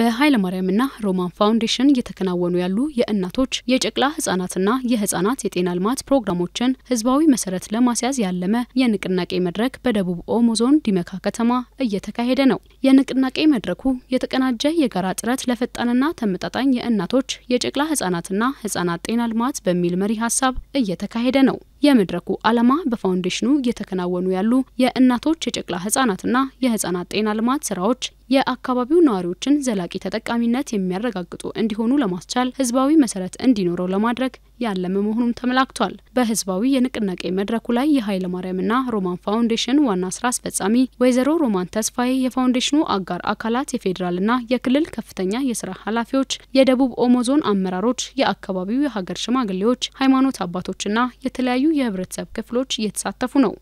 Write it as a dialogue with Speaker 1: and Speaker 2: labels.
Speaker 1: በኃይለ ማርያምና ሮማን ፋውንዴሽን እየተከናወኑ ያሉ የእናቶች የጨቅላ ህጻናትና የህጻናት የጤና ልማት ፕሮግራሞችን ህዝባዊ መሰረት ለማስያዝ ያለመ የንቅናቄ መድረክ በደቡብ ኦሞ ዞን ዲመካ ከተማ እየተካሄደ ነው። የንቅናቄ መድረኩ የተቀናጀ የጋራ ጥረት ለፈጣንና ተመጣጣኝ የእናቶች የጨቅላ ህጻናትና ህጻናት ጤና ልማት በሚል መሪ ሀሳብ እየተካሄደ ነው። የመድረኩ ዓላማ በፋውንዴሽኑ እየተከናወኑ ያሉ የእናቶች የጨቅላ ህጻናትና የህጻናት ጤና ልማት ስራዎች የአካባቢው ነዋሪዎችን ዘላቂ ተጠቃሚነት የሚያረጋግጡ እንዲሆኑ ለማስቻል ህዝባዊ መሰረት እንዲኖረው ለማድረግ ያለመ መሆኑም ተመላክቷል። በህዝባዊ የንቅናቄ መድረኩ ላይ የኃይለ ማርያምና ሮማን ፋውንዴሽን ዋና ስራ አስፈጻሚ ወይዘሮ ሮማን ተስፋዬ፣ የፋውንዴሽኑ አጋር አካላት፣ የፌዴራልና የክልል ከፍተኛ የስራ ኃላፊዎች፣ የደቡብ ኦሞ ዞን አመራሮች፣ የአካባቢው የሀገር ሽማግሌዎች፣ ሃይማኖት አባቶችና የተለያዩ የህብረተሰብ ክፍሎች እየተሳተፉ ነው።